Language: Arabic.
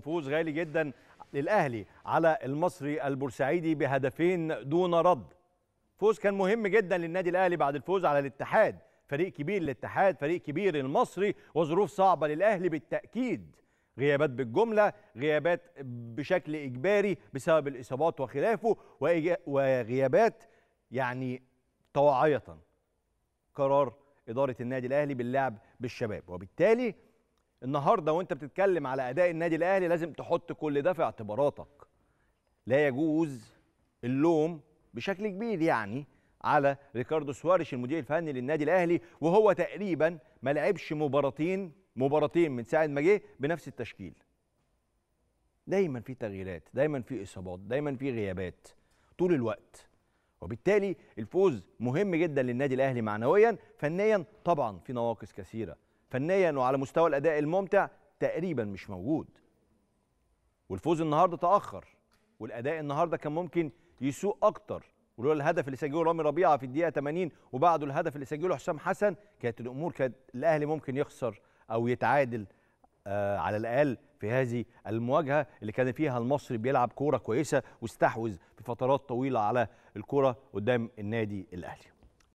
فوز غالي جدا للاهلي على المصري البورسعيدي بهدفين دون رد فوز كان مهم جدا للنادي الاهلي بعد الفوز على الاتحاد فريق كبير للاتحاد فريق كبير المصري وظروف صعبه للاهلي بالتاكيد غيابات بالجمله غيابات بشكل اجباري بسبب الاصابات وخلافه وغيابات يعني طواعيه قرار اداره النادي الاهلي باللعب بالشباب وبالتالي النهارده وانت بتتكلم على اداء النادي الاهلي لازم تحط كل ده في اعتباراتك لا يجوز اللوم بشكل كبير يعني على ريكاردو سواريش المدير الفني للنادي الاهلي وهو تقريبا ما لعبش مباراتين مباراتين من ساعه ما جه بنفس التشكيل دايما في تغييرات دايما في اصابات دايما في غيابات طول الوقت وبالتالي الفوز مهم جدا للنادي الاهلي معنويا فنيا طبعا في نواقص كثيره فنيا وعلى مستوى الاداء الممتع تقريبا مش موجود والفوز النهارده تاخر والاداء النهارده كان ممكن يسوء اكتر ولولا الهدف اللي سجله رامي ربيعه في الدقيقه 80 وبعده الهدف اللي سجله حسام حسن كانت الامور كانت الاهلي ممكن يخسر او يتعادل آه على الاقل في هذه المواجهه اللي كان فيها المصري بيلعب كوره كويسه واستحوذ في فترات طويله على الكوره قدام النادي الاهلي